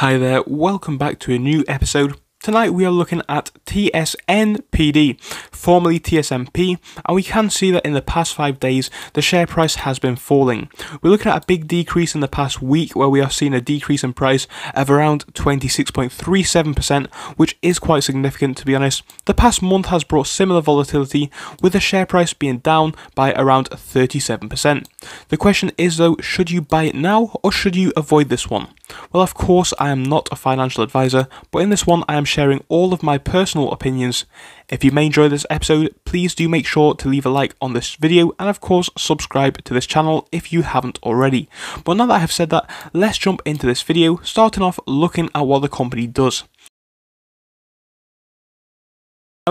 Hi there, welcome back to a new episode Tonight we are looking at TSNPD, formerly TSMP, and we can see that in the past 5 days the share price has been falling. We're looking at a big decrease in the past week where we are seeing a decrease in price of around 26.37%, which is quite significant to be honest. The past month has brought similar volatility with the share price being down by around 37%. The question is though, should you buy it now or should you avoid this one? Well of course I am not a financial advisor, but in this one I am sharing all of my personal opinions. If you may enjoy this episode, please do make sure to leave a like on this video and of course subscribe to this channel if you haven't already. But now that I have said that, let's jump into this video, starting off looking at what the company does.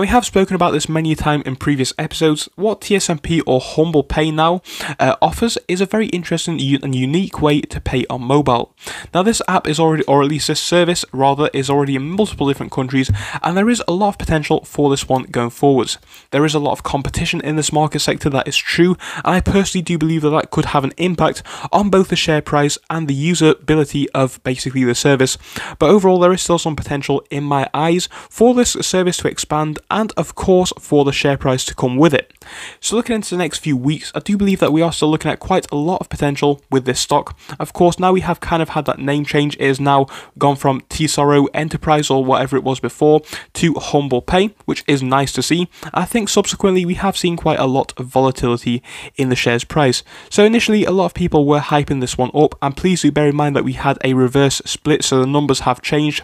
And we have spoken about this many a time in previous episodes. What TSMP or Humble Pay now uh, offers is a very interesting and unique way to pay on mobile. Now this app is already, or at least this service rather, is already in multiple different countries and there is a lot of potential for this one going forwards. There is a lot of competition in this market sector that is true and I personally do believe that that could have an impact on both the share price and the usability of basically the service. But overall there is still some potential in my eyes for this service to expand and of course for the share price to come with it. So looking into the next few weeks, I do believe that we are still looking at quite a lot of potential with this stock. Of course, now we have kind of had that name change. has now gone from TSRO Enterprise or whatever it was before to Humble Pay, which is nice to see. I think subsequently we have seen quite a lot of volatility in the share's price. So initially, a lot of people were hyping this one up, and please do bear in mind that we had a reverse split, so the numbers have changed.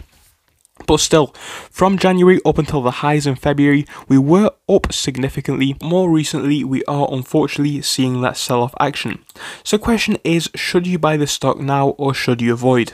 But still, from January up until the highs in February, we were up significantly. More recently, we are unfortunately seeing that sell off action. So question is, should you buy this stock now or should you avoid?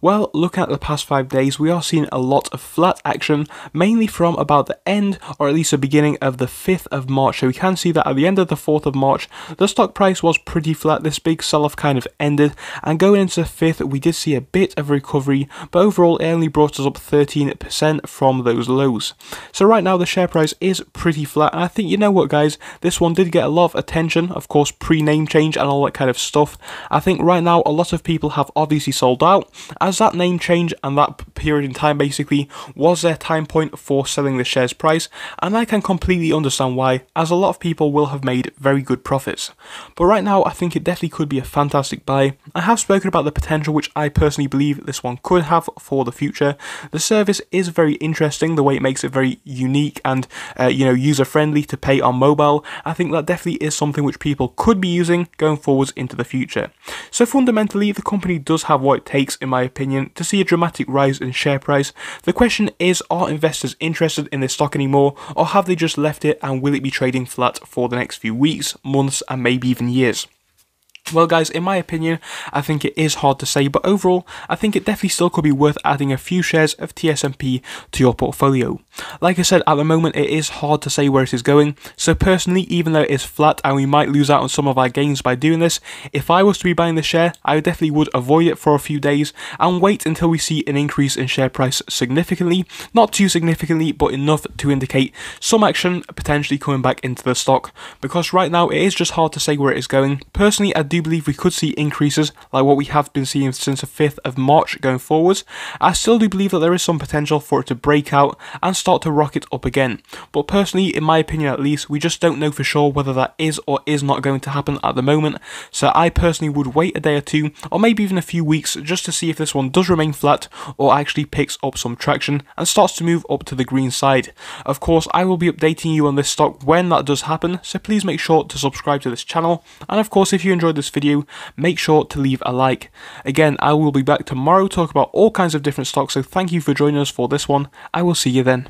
Well, looking at the past 5 days, we are seeing a lot of flat action, mainly from about the end or at least the beginning of the 5th of March. So we can see that at the end of the 4th of March, the stock price was pretty flat. This big sell-off kind of ended and going into the 5th, we did see a bit of recovery, but overall it only brought us up 13% from those lows. So right now the share price is pretty flat and I think you know what guys, this one did get a lot of attention, of course pre-name change and all that kind of stuff. I think right now a lot of people have obviously sold out, as that name change and that period in time basically was their time point for selling the shares price, and I can completely understand why, as a lot of people will have made very good profits. But right now, I think it definitely could be a fantastic buy. I have spoken about the potential which I personally believe this one could have for the future. The service is very interesting, the way it makes it very unique and uh, you know user friendly to pay on mobile. I think that definitely is something which people could be using going forward forwards into the future. So fundamentally, the company does have what it takes, in my opinion, to see a dramatic rise in share price. The question is, are investors interested in this stock anymore, or have they just left it and will it be trading flat for the next few weeks, months, and maybe even years? Well guys, in my opinion, I think it is hard to say, but overall, I think it definitely still could be worth adding a few shares of TSMP to your portfolio. Like I said, at the moment it is hard to say where it is going, so personally, even though it is flat and we might lose out on some of our gains by doing this, if I was to be buying the share, I definitely would avoid it for a few days and wait until we see an increase in share price significantly, not too significantly, but enough to indicate some action potentially coming back into the stock, because right now it is just hard to say where it is going. Personally, I do do believe we could see increases like what we have been seeing since the 5th of March going forwards. I still do believe that there is some potential for it to break out and start to rocket up again, but personally, in my opinion at least, we just don't know for sure whether that is or is not going to happen at the moment, so I personally would wait a day or two, or maybe even a few weeks, just to see if this one does remain flat or actually picks up some traction and starts to move up to the green side. Of course, I will be updating you on this stock when that does happen, so please make sure to subscribe to this channel, and of course if you enjoyed this this video, make sure to leave a like. Again, I will be back tomorrow to talk about all kinds of different stocks, so thank you for joining us for this one. I will see you then.